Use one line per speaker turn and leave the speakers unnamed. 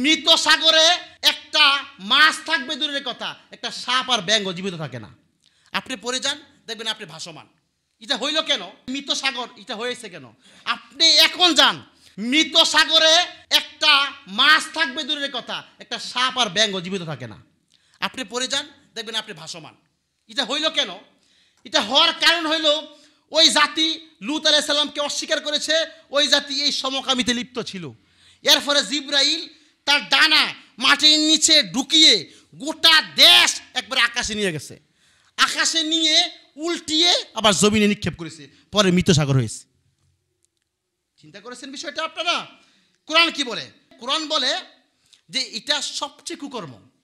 মৃত সাগরে একটা মাছ থাকবে দূরের কথা একটা সাপ আর ব্যাঙ্গ জীবিত থাকে না আপনি পড়ে যান দেখবেন আপনি ভাসমান এটা হইল কেন মৃত সাগর এটা হয়েছে কেন আপনি এখন যান মৃত সাগরে একটা মাছ থাকবে দূরের কথা একটা সাপ আর ব্যাঙ্গ জীবিত থাকে না আপনি পড়ে যান দেখবেন আপনি ভাসমান এটা হইল কেন এটা হওয়ার কারণ হইল ওই জাতি লুত আলাইসাল্লামকে অস্বীকার করেছে ওই জাতি এই সমকামিতে লিপ্ত ছিল এর ফলে জিব্রাইল তার ডানা মাটির নিচে ঢুকিয়ে গোটা দেশ একবার আকাশে নিয়ে গেছে আকাশে নিয়ে উল্টিয়ে
আবার জমিনে নিক্ষেপ করেছে পরে মৃত সাগর হয়েছে
চিন্তা করেছেন বিষয়টা আপনারা কোরআন কি বলে কোরআন বলে
যে এটা সবচেয়ে কুকর্ম